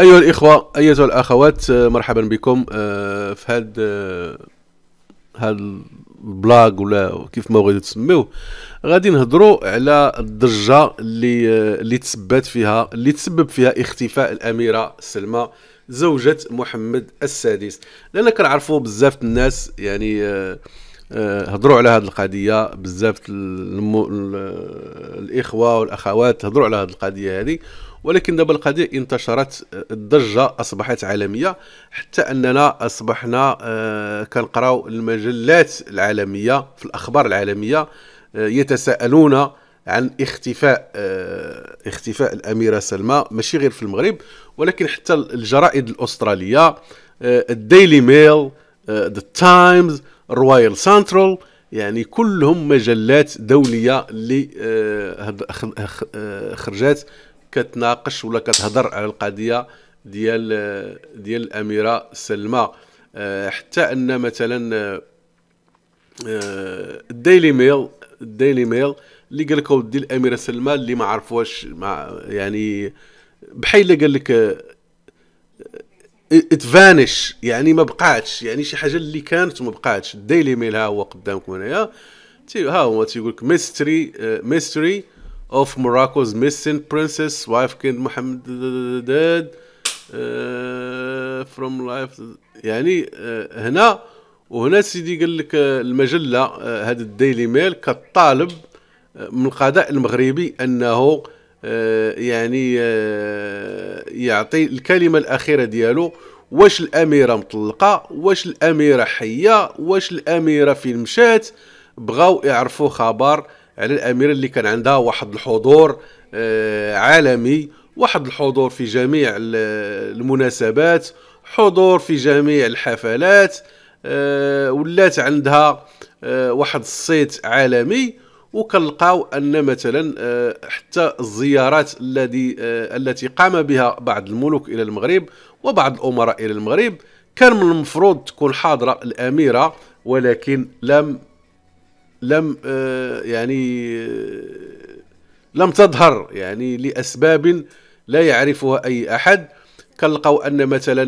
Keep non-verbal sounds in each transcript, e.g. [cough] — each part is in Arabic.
أيها الإخوة أيتها الأخوات آه، مرحبا بكم آه، في هاد آه، هاد البلاغ ولا كيف ما بغيتو تسميوه غادي نهضروا على الضجه اللي اللي تسبت فيها اللي تسبب فيها اختفاء الاميره سلمى زوجة محمد السادس لان كنعرفوا بزاف الناس يعني هضروا على هذه القضيه بزاف الاخوه والاخوات هضروا على هذه القضيه هذه ولكن دابا القضيه انتشرت آه، الضجه اصبحت عالميه حتى اننا اصبحنا آه، كنقراو المجلات العالميه في الاخبار العالميه آه، يتساءلون عن اختفاء اختفاء الاميره سلمى ماشي غير في المغرب ولكن حتى الجرائد الاستراليه الديلي ميل ذا تايمز رويال سنترال يعني كلهم مجلات دوليه اللي خرجات كتناقش ولا كتهضر على القضيه ديال ديال الاميره سلمى آه، حتى ان مثلا آه، آه، الديلي ميل الديلي ميل اللي قال لك ودي الاميره سلمى اللي ما عرفوهاش مع يعني بحال قال لك اتفانش يعني ما بقاتش يعني شي حاجه اللي كانت وما بقاتش الديلي ميل ها هو قدامكم هنايا ها هو تيقول لك ميستري ميستري of Morocco's missing princess wife King داد فروم لايف يعني uh, هنا وهنا سيدي قال لك uh, المجله uh, هذا الديلي ميل كطالب من القضاء المغربي انه يعني يعطي الكلمه الاخيره ديالو واش الاميره مطلقه واش الاميره حيه واش الاميره فين مشات بغاو يعرفوا خبر على يعني الاميره اللي كان عندها واحد الحضور آه، عالمي واحد الحضور في جميع المناسبات حضور في جميع الحفلات آه، ولات عندها آه، واحد الصيت عالمي وكنلقاو ان مثلا حتى الزيارات الذي التي قام بها بعض الملوك الى المغرب وبعض الامراء الى المغرب كان من المفروض تكون حاضره الاميره ولكن لم لم آه، يعني لم تظهر يعني لأسباب لا يعرفها أي أحد كنلقاو أن مثلا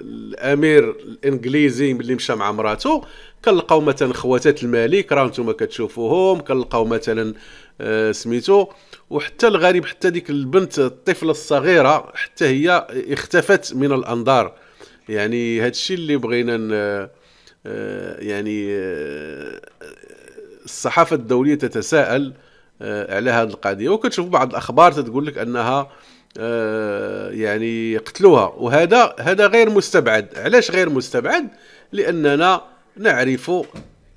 الأمير الإنجليزي ملي مشى مع مراته كنلقاو مثلا خواتات الملك راه نتوما كتشوفوهم كنلقاو مثلا آه، سميتو وحتى الغريب حتى ديك البنت الطفلة الصغيرة حتى هي اختفت من الأنظار يعني هادشي اللي بغينا آه، يعني آه، الصحافة الدولية تتساءل آه، على هذه القضية وكتشوف بعض الأخبار تتقول لك أنها يعني قتلوها وهذا هذا غير مستبعد علاش غير مستبعد لأننا نعرف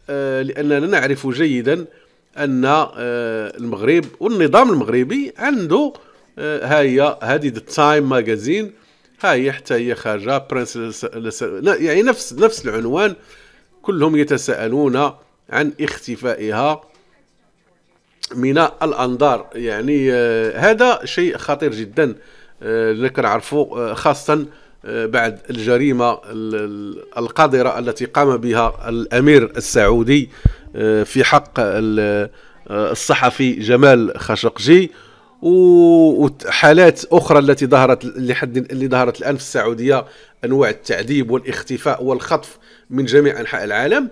لأننا نعرف جيدا أن المغرب والنظام المغربي عنده هي هذه ذا تايم ماجازين هاي حتى هي خارجه برنس يعني نفس نفس العنوان كلهم يتساءلون عن اختفائها من الانظار يعني آه، هذا شيء خطير جدا آه، اللي كنعرفوا آه، خاصه بعد الجريمه القذره التي قام بها الامير السعودي في حق الصحفي جمال خشقجي وحالات اخرى التي ظهرت لحد اللي ظهرت الان في السعوديه انواع التعذيب والاختفاء والخطف من جميع انحاء العالم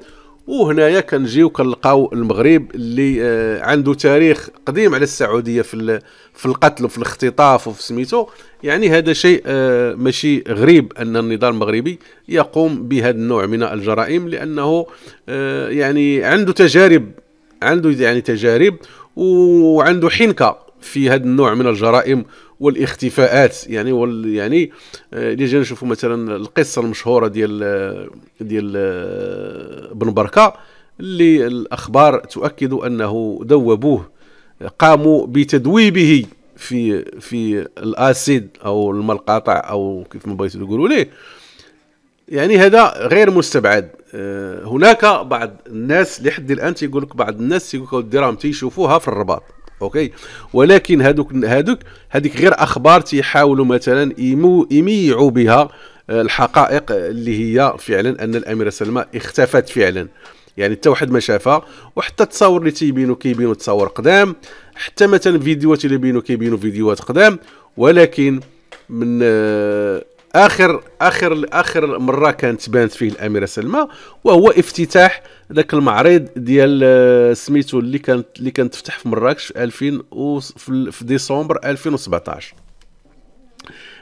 وهنايا كنجيو كنلقاو المغرب اللي آه، عنده تاريخ قديم على السعوديه في في القتل وفي الاختطاف وفي سميتو يعني هذا شيء آه، ماشي غريب ان النظام المغربي يقوم بهذا النوع من الجرائم لانه آه، يعني عنده تجارب عنده يعني تجارب وعنده حنكه في هذا النوع من الجرائم والاختفاءات يعني وال يعني آه، اللي جينا نشوفوا مثلا القصه المشهوره ديال آه، ديال آه، بن بركه اللي الاخبار تؤكد انه دوبوه قاموا بتدويبه في في الاسيد او الملقاطع او كيف ما بغيتوا تقولوا ليه يعني هذا غير مستبعد هناك بعض الناس لحد الان تيقول لك بعض الناس تيقول لك راهم تيشوفوها في الرباط اوكي ولكن هذوك هذوك هذيك غير اخبار تيحاولوا مثلا يميعوا بها آه، الحقائق اللي هي فعلا ان الاميره سلمى اختفت فعلا يعني حتى واحد ما شافها وحتى التصاور اللي تيبينوا كيبينوا تصاور قدام حتى مثلا فيديوهات اللي بينوا كيبينوا فيديوهات قدام ولكن من آه، اخر اخر اخر مره كانت بانت فيه الاميره سلمى وهو افتتاح ذاك المعرض ديال آه، سميتو اللي كانت اللي كانت تفتح في مراكش في 2000 و في ديسمبر 2017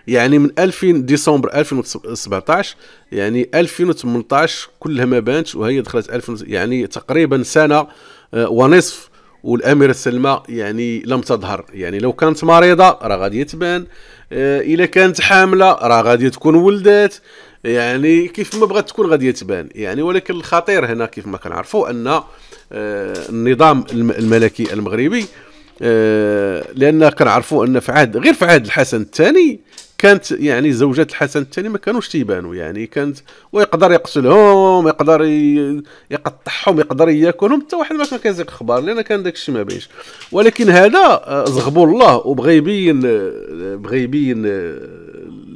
يعني من 2000 ديسمبر 2017 يعني 2018 كلها ما بانتش وهي دخلت 2000 يعني تقريبا سنه آه، ونصف والاميره سلمى يعني لم تظهر يعني لو كانت مريضه راه غادي تبان آه، الا كانت حامله راه غادي تكون ولدات يعني كيف ما بغات تكون غادي تبان يعني ولكن الخطير هنا كيف ما كنعرفوا ان آه، النظام الملكي المغربي آه، لان كنعرفوا ان في عهد غير في عهد الحسن الثاني كانت يعني زوجات الحسن الثاني ما كانوش تيبانوا يعني كانت ويقدر يقتلهم يقدر يقطعهم يقدر ياكلهم حتى واحد ما كان كيزيق اخبار لان كان داك الشيء ما باينش ولكن هذا آه، زغبوا الله وبغى يبين آه، بغى يبين آه،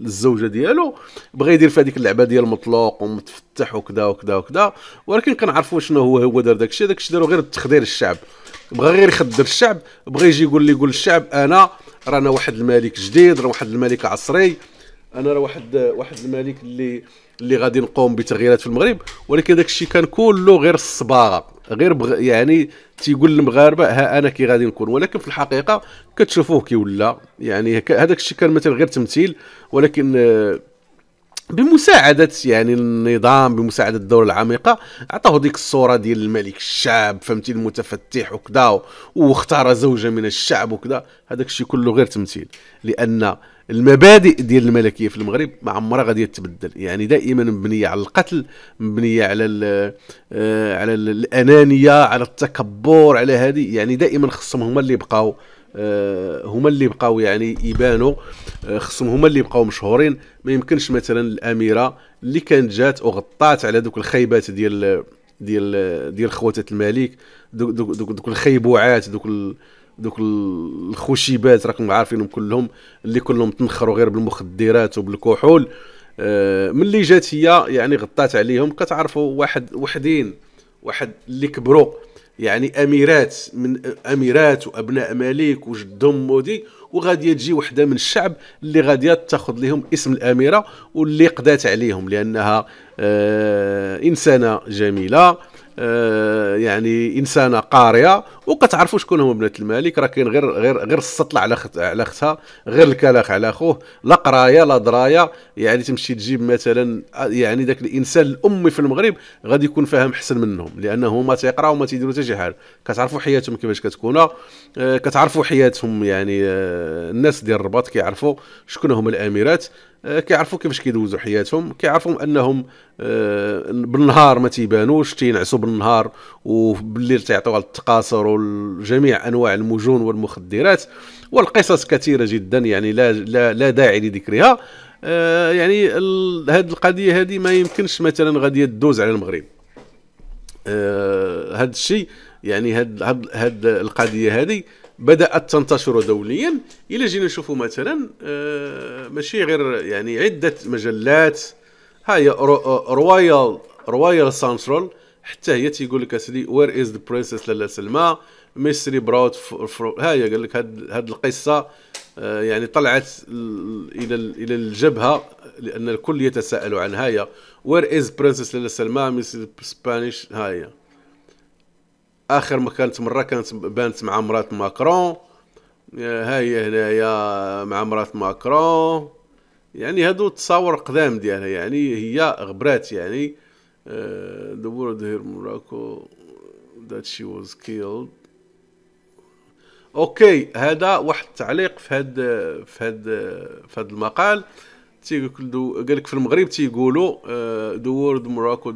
الزوجه ديالو بغى يدير في هذيك اللعبه ديال المطلوق ومتفتح وكذا وكذا وكذا ولكن كنعرفوا شنو هو هو دار داك الشيء داك الشيء داروا غير تخدير الشعب بغى غير يخدر الشعب بغى يجي يقول لي يقول الشعب انا رانا واحد الملك جديد راه واحد الملك عصري انا راه واحد واحد الملك اللي اللي غادي نقوم بتغييرات في المغرب ولكن داك الشيء كان كله غير الصباغه غير بغ... يعني تيقول المغاربه ها انا كي غادي نكون ولكن في الحقيقه كتشوفوه كي ولا يعني هذاك الشيء كان مثلا غير تمثيل ولكن بمساعدة يعني النظام بمساعدة الدولة العميقة عطاه ديك الصورة ديال الملك الشعب فهمتي المتفتح وكذا واختار زوجة من الشعب وكذا هذاك الشيء كله غير تمثيل لأن المبادئ ديال الملكيه في المغرب ما عمرها غادي تتبدل يعني دائما مبنيه على القتل مبنيه على آه، على الانانيه على التكبر على هذه يعني دائما خصهم هما اللي بقاو آه، هما اللي بقاو يعني يبانوا آه، خصهم هما اللي بقاو مشهورين ما يمكنش مثلا الاميره اللي كانت جات وغطات على دوك الخيبات ديال ديال ديال خواتات الملك دوك دوك دوك, الخيبوعات دوك دوك الخشيبات راكم عارفينهم كلهم اللي كلهم تنخروا غير بالمخدرات وبالكحول آه، ملي جات هي يعني غطات عليهم كتعرفوا واحد وحدين واحد اللي كبروا يعني اميرات من اميرات وابناء ملك وجدهم مودي وغادي تجي وحده من الشعب اللي غادي تاخذ لهم اسم الاميره واللي قضات عليهم لانها آه انسانه جميله آه، يعني انسانه قاريه وكتعرفوا شكون هما بنات الملك راه كاين غير غير غير السطل على خت على اختها غير الكلاخ على خوه لا قرايه لا درايه يعني تمشي تجيب مثلا آه، يعني ذاك الانسان الامي في المغرب غادي يكون فاهم احسن منهم لانه ما تيقراو وما تيديروا حتى شي حاجه كتعرفوا حياتهم كيفاش كتكون آه، كتعرفوا حياتهم يعني الناس ديال الرباط كيعرفوا شكون هما الاميرات آه، كيعرفوا كيفاش كيدوزوا حياتهم كيعرفوا انهم آه، بالنهار ما تيبانوش تينعسوا بالنهار وبالليل على للتقاصر وجميع انواع المجون والمخدرات والقصص كثيره جدا يعني لا لا, لا داعي لذكرها آه، يعني هذه القضيه هذه ما يمكنش مثلا غادي تدوز على المغرب هذا الشيء يعني هاد هاد القضيه هذه بدات تنتشر دوليا الى جينا نشوفوا مثلا آه، ماشي غير يعني عده مجلات ها هي رويال رويال سانترال حتى هي تيقول لك اسيدي وير از ذا برنسس لالا سلمى ميستري براوت ها هي قال لك هاد, القصه آه، يعني طلعت الى الى الجبهه لان الكل يتساءل عنها هي وير از برنسس لالا سلمى ميستري سبانيش ها هي اخر ما كانت مره كانت بانت مع مرات ماكرون ها هي هنايا مع مرات ماكرون يعني هادو التصاور قدام ديالها يعني هي غبرات يعني uh, آه، دهير world that she was killed اوكي هذا واحد التعليق في هاد في هاد في هاد المقال تيقول دو... قال لك في المغرب تيقولوا دو وورد موراكو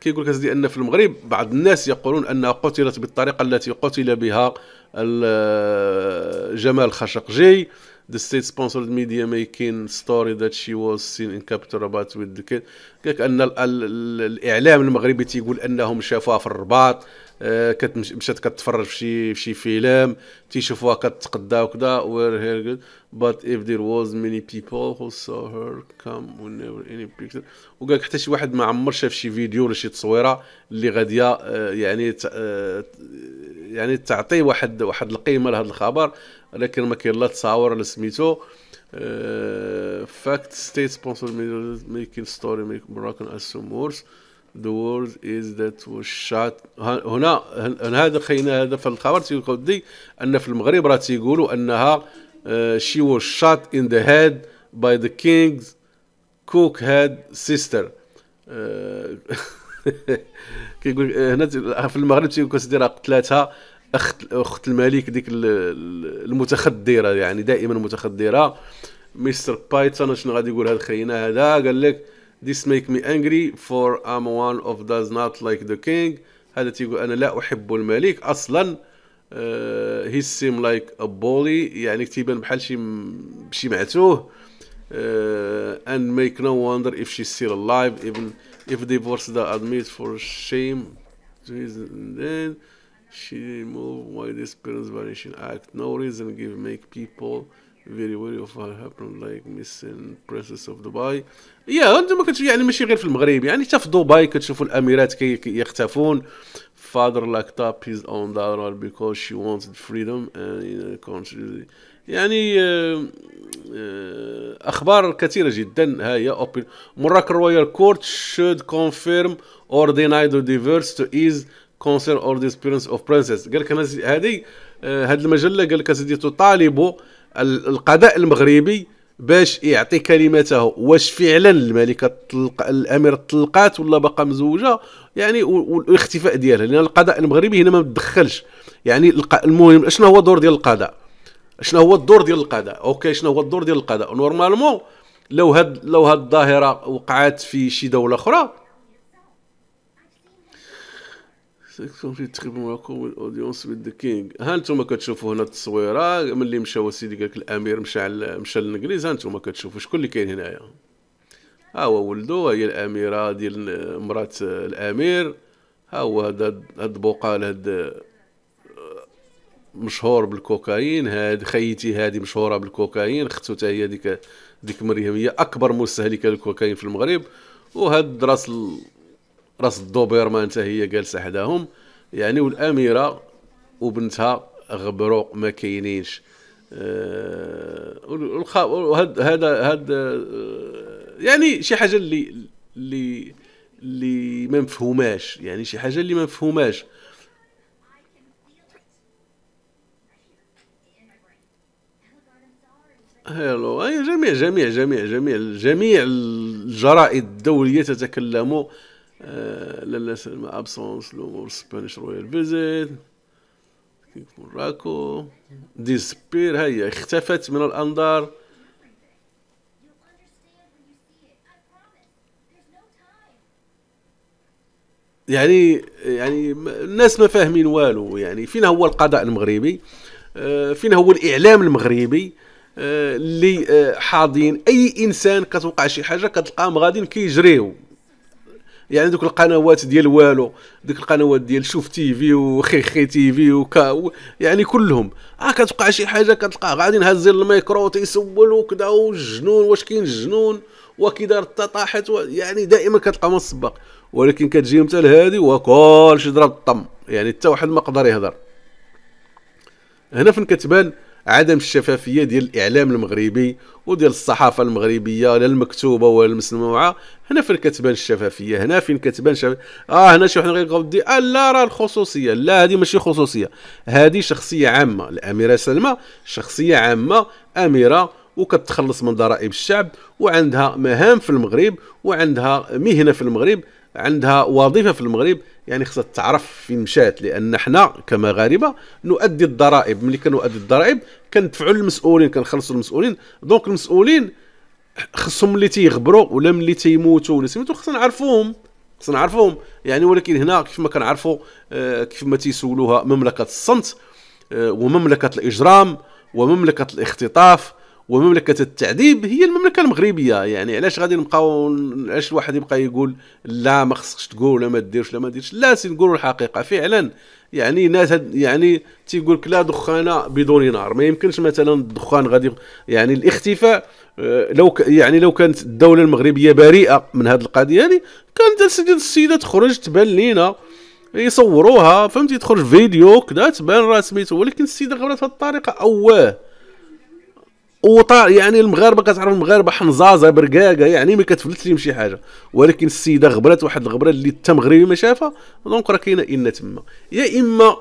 كيقول لك اسدي ان في المغرب بعض الناس يقولون انها قتلت بالطريقه التي قتل بها آه، جمال خشقجي the state sponsored media making story that she was seen in capital Rabat with the kid قال ان الاعلام المغربي تيقول انهم شافوها في الرباط آه، مشات كتفرج في شي فيلم تيشوفوها كتقدا وكذا وير هير جود بات اف ذير واز ميني بيبل هو سو هير كام whenever اني بيكتشر وقال حتى شي واحد ما عمر شاف شي فيديو ولا شي تصويره اللي غاديه آه، يعني آه، يعني تعطي واحد واحد القيمه لهذا الخبر لكن ما كاين لا تصاور ولا سميتو فاكت ستيت سبونسر ميكين ستوري ميك مراكن اسوم وورس the world is that was shot هنا هذا خينا هذا في الخبر تيقول دي ان في المغرب راه تيقولوا انها شي آه، was shot in the head by the king's cook head sister آه، [laughs] كيقول آه، هنا في المغرب تيقول راه قتلاتها اخت اخت الملك ديك المتخدره يعني دائما متخدره مستر بايتون شنو غادي يقول هذا خينا هذا قال لك this make me angry for I'm one of does not like the king هذا تيقول أنا لا أحب الملك أصلا uh, he seem like a bully يعني تيبان بحال شي شي معتوه uh, and make no wonder if she's still alive even if divorce, the admit for shame to his then she remove why this parents vanishing act no reason give make people very وري اوف هاي هابن لايك ميسين برنسس of dubai يا انتم ما كنتش يعني ماشي غير في المغرب يعني حتى في دبي كتشوفوا الاميرات كي يختفون فادر لاك تاب هيز اون دارر بيكوز شي وونت فريدم يعني آه، آه، اخبار كثيره جدا ها هي اوبن مراك رويال كورت شود كونفيرم اور ديناي دو ديفيرس تو ايز كونسيرن اور ديسبيرنس اوف برنسس قال لك هذه هذه آه، المجله قال لك اسيدي تطالبوا القضاء المغربي باش يعطي كلمته واش فعلا الملكه الطلق الاميره طلقات ولا باقا مزوجه يعني والاختفاء ديالها لان القضاء المغربي هنا ما تدخلش يعني المهم شنو هو الدور ديال القضاء شنو هو الدور ديال القضاء اوكي شنو هو الدور ديال القضاء نورمالمون لو هاد لو هاد الظاهره وقعات في شي دوله اخرى في يتخدموا معكم الاودينس ويز ذا كينغ ها انتم كتشوفوا هنا التصويره ملي مشاو سيدي قالك الامير مشى مشى للانجليز ها انتم كتشوفوا شكون اللي كاين هنايا ها هو ولدو هي الاميره ديال مرات الامير ها هو هذا هاد البقال هاد آه، مشهور بالكوكايين هاد خيتي هادي مشهوره بالكوكايين ختو هي ديك ديك مريم هي اكبر مستهلكه للكوكايين في المغرب وهاد راس ال... راس الدوبرمان حتى هي جالسه حداهم يعني والاميره وبنتها غبروا ما كاينينش آه وهذا هذا آه، يعني شي حاجه اللي اللي اللي ما مفهوماش يعني شي حاجه اللي ما مفهوماش هلو أي جميع جميع جميع جميع جميع الجرائد الدوليه تتكلم آه، لالاس ابسونس لومور سبانيش رويال فيزيت موراكو ديسبير هيا اختفت من الانظار يعني يعني الناس ما فاهمين والو يعني فين هو القضاء المغربي آه، فين هو الاعلام المغربي آه، اللي حاضين اي انسان كتوقع شي حاجه كتلقاهم غاديين كيجريو يعني دوك القنوات ديال والو ديك القنوات ديال شوف تي في وخيخي تي في وكا يعني كلهم اه كتوقع شي حاجه كتلقاه غادي نهز الميكرو تيسول وكدا والجنون واش كاين جنون وكي دار طاحت يعني دائما كتلقى مصبق ولكن كتجي امتى الهادي وكلشي ضرب الطم يعني حتى واحد ما قدر يهضر هنا فين كتبان عدم الشفافيه ديال الاعلام المغربي وديال الصحافه المغربيه لا المكتوبه ولا المسموعه هنا فين كتبان الشفافيه هنا فين كتبان شف... اه هنا شي واحد غيقضي آه لا راه الخصوصيه لا هذه ماشي خصوصيه هذه شخصيه عامه الاميره سلمى شخصيه عامه اميره وكتخلص من ضرائب الشعب وعندها مهام في المغرب وعندها مهنه في المغرب عندها وظيفه في المغرب يعني خصها تعرف فين مشات لان حنا كمغاربه نؤدي الضرائب ملي كنؤدي الضرائب كندفعوا للمسؤولين كنخلصوا المسؤولين دونك المسؤولين خصهم ملي تيغبروا ولا ملي تيموتوا ولا سميتو خصنا نعرفوهم خصنا نعرفوهم يعني ولكن هنا كيف ما كنعرفوا آه، كيف ما تيسولوها مملكه الصمت آه، ومملكه الاجرام ومملكه الاختطاف ومملكه التعذيب هي المملكه المغربيه يعني علاش غادي نبقاو علاش الواحد يبقى يقول لا ما خصكش تقول ولا ما ديرش ولا ما ديرش لا سنقولوا الحقيقه فعلا يعني ناس يعني تيقول لك لا دخان بدون نار ما يمكنش مثلا الدخان غادي يعني الاختفاء آه، لو يعني لو كانت الدوله المغربيه بريئه من هذه القضيه يعني كانت السيده تخرج تبان لينا يصوروها فهمتي تخرج فيديو كذا تبان راه سميتو ولكن السيده غابرات بهذه الطريقه اواه وطا يعني المغاربه كتعرف المغاربه حنزازه برقاقه يعني ما كتفلت لهم شي حاجه ولكن السيده غبرات واحد الغبره اللي حتى مغربي ما شافها دونك راه كاينه ان تما يا اما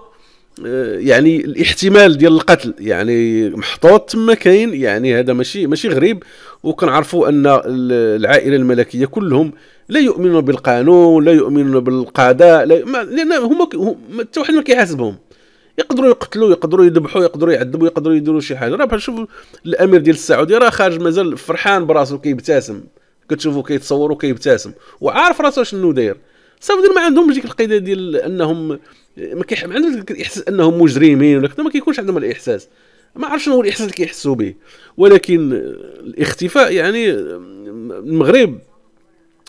آه، يعني الاحتمال ديال القتل يعني محطوط تما كاين يعني هذا ماشي ماشي غريب وكنعرفوا ان العائله الملكيه كلهم لا يؤمنون بالقانون لا يؤمنون بالقضاء لا لان هما حتى واحد ما كيحاسبهم يقدروا يقتلوا يقدروا يذبحوا يقدروا يعذبوا يقدروا يديروا شي حاجه راه بحال شوف الامير ديال السعوديه راه خارج مازال فرحان براسو كيبتسم كتشوفو كيتصور وكيبتسم وعارف راسو شنو داير صافي ما عندهمش ديك القيده ديال انهم ما كيح عندهم عندهمش الاحساس انهم مجرمين ولا ما كيكونش عندهم الاحساس ما عرفش شنو هو الاحساس اللي كيحسوا به ولكن الاختفاء يعني المغرب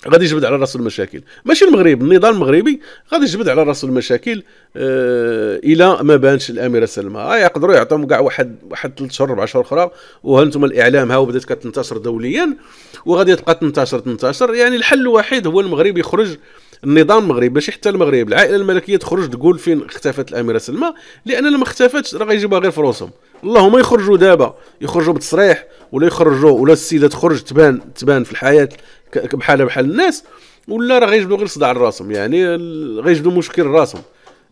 غادي يجبد على راسو المشاكل ماشي المغرب النظام المغربي غادي يجبد على راسو المشاكل آه الى ما بانش الاميره سلمى آه يقدروا يعطيهم كاع واحد واحد 3 شهور 4 شهور اخرى وهانتم الاعلام ها بدات كتنتشر دوليا وغادي تبقى تنتشر تنتشر يعني الحل الوحيد هو المغرب يخرج النظام المغربي ماشي حتى المغرب العائله الملكيه تخرج تقول فين اختفت الاميره سلمى لان لما اختفتش راه غيجيبوها غير فلوسهم اللهم يخرجوا دابا يخرجوا بتصريح ولا يخرجوا ولا السيده تخرج تبان تبان في الحياه بحالها بحال الناس ولا راه غيجبدوا غير صداع راسهم يعني غيجبدوا مشكل راسهم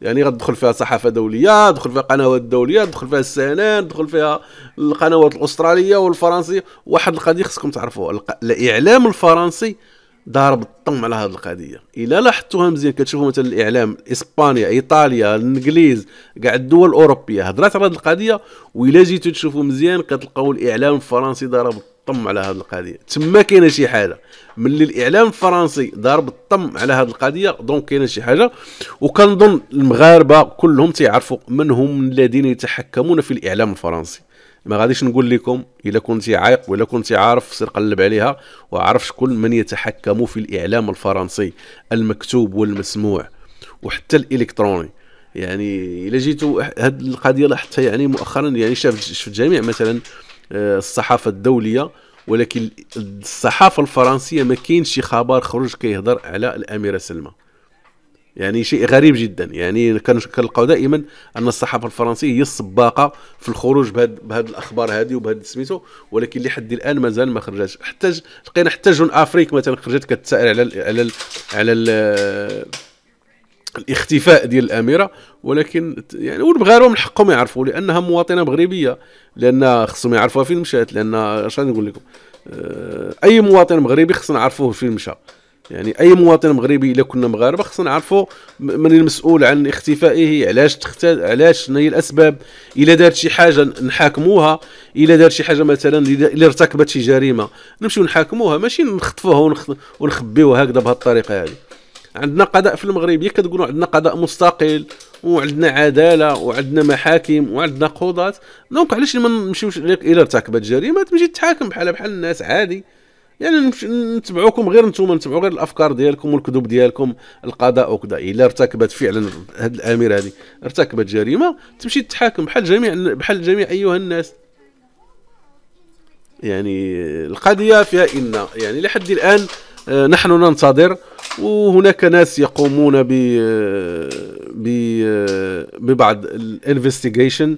يعني غدخل فيها صحافه دوليه دخل فيها قنوات دوليه دخل فيها السي ان ان فيها القنوات الاستراليه والفرنسيه واحد القضيه خصكم تعرفوها الاعلام الفرنسي ضارب الطم على هذه القضيه الا لاحظتوها مزيان كتشوفوا مثلا الاعلام اسبانيا ايطاليا الانجليز كاع الدول الاوروبيه هضرات على هذه القضيه والا جيتو تشوفوا مزيان كتلقاو الاعلام الفرنسي ضارب الطم على هذه القضيه تما كاينه شي حاجه ملي الاعلام الفرنسي ضارب الطم على هذه القضيه دونك كاينه شي حاجه وكنظن المغاربه كلهم تيعرفوا من هم الذين يتحكمون في الاعلام الفرنسي ما غاديش نقول لكم الا كنت عايق ولا كنت عارف سير قلب عليها وعرف شكون من يتحكم في الاعلام الفرنسي المكتوب والمسموع وحتى الالكتروني يعني الا جيتوا هاد القضيه حتى يعني مؤخرا يعني شاف شفت جميع مثلا آه، الصحافه الدوليه ولكن الصحافه الفرنسيه ما كاينش شي خبر خرج كيهضر على الاميره سلمى يعني شيء غريب جدا يعني كنلقاو دائما ان الصحافه الفرنسيه هي السباقه في الخروج بهاد, بهاد الاخبار هذه وبهاد سميتو ولكن لحد الان مازال ما خرجاتش حتى لقينا حتى جون افريك مثلا خرجت كتسائل على الـ على الـ على الـ الاختفاء ديال الاميره ولكن يعني والمغاربه من حقهم يعرفوا لانها مواطنه مغربيه لان خصهم يعرفوها فين مشات لان اش نقول لكم آه، اي مواطن مغربي خصنا نعرفوه فين مشى يعني اي مواطن مغربي الا كنا مغاربه خصنا نعرفوا من المسؤول عن اختفائه علاش تخت... علاش شنو هي الاسباب الا دارت شي حاجه نحاكموها الا دارت شي حاجه مثلا الا ارتكبت شي جريمه نمشيو نحاكموها ماشي نخطفوها ونخ... ونخبيوها هكذا بهالطريقه هذه عندنا قضاء في المغرب ياك كتقولوا عندنا قضاء مستقل وعندنا عداله وعندنا محاكم وعندنا قضاة دونك علاش ما نمشيوش الى ارتكبت جريمه تمشي تحاكم بحالها بحال الناس عادي يعني نتبعوكم غير نتوما نتبعو غير الافكار ديالكم والكذوب ديالكم القضاء وكذا الا ارتكبت فعلا هاد الامير هذه ارتكبت جريمه تمشي تحاكم بحال جميع بحال جميع ايها الناس يعني القضيه فيها ان يعني لحد الان آه، نحن ننتظر وهناك ناس يقومون ب ب ببعض الانفستيجيشن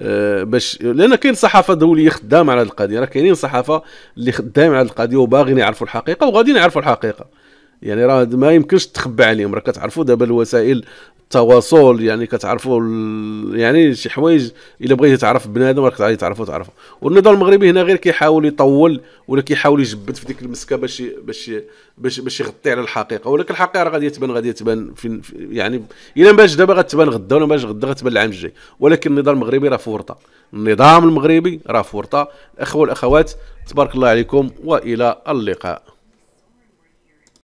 آه، باش لان كاين صحافه دوليه خدام على القضيه راه كاينين صحافه اللي خدام على القضيه وباغيين يعرفوا الحقيقه وغادي يعرفوا الحقيقه يعني راه ما يمكنش تخبى عليهم راه كتعرفوا دابا الوسائل التواصل يعني كتعرفوا يعني شي حوايج الا بغيتي تعرف بنادم راك غادي تعرفوا تعرفوا والنظام المغربي هنا غير كيحاول يطول ولا كيحاول يجبد في ديك المسكه باش باش باش باش يغطي على الحقيقه ولكن الحقيقه راه غادي تبان غادي تبان في يعني الا باش دابا غتبان غدا ولا باش غدا غتبان العام الجاي ولكن النظام المغربي راه في ورطه النظام المغربي راه في ورطه الاخوه والاخوات تبارك الله عليكم والى اللقاء